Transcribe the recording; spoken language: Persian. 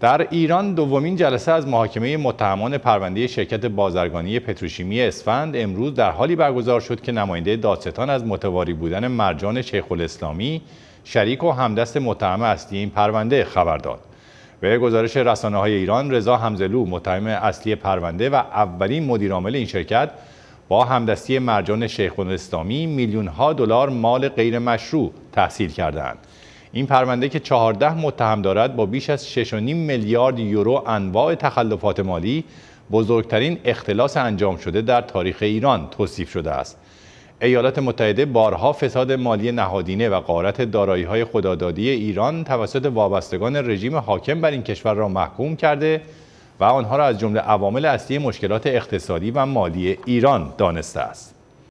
در ایران دومین جلسه از محاکمه متهمان پرونده شرکت بازرگانی پتروشیمی اسفند امروز در حالی برگزار شد که نماینده دادستان از متواری بودن مرجان شیخ الاسلامی شریک و همدست متهم اصلی این پرونده خبر داد. به گزارش رسانه های ایران رضا همزلو متهم اصلی پرونده و اولین مدیرعامل این شرکت با همدستی مرجان شیخ الاسلامی میلیون ها دلار مال غیر مشروع تحصیل کردند. این پرونده که 14 متهم دارد با بیش از 6.5 میلیارد یورو انواع تخلفات مالی بزرگترین اختلاس انجام شده در تاریخ ایران توصیف شده است ایالات متحده بارها فساد مالی نهادینه و قارت های خدادادی ایران توسط وابستگان رژیم حاکم بر این کشور را محکوم کرده و آنها را از جمله عوامل اصلی مشکلات اقتصادی و مالی ایران دانسته است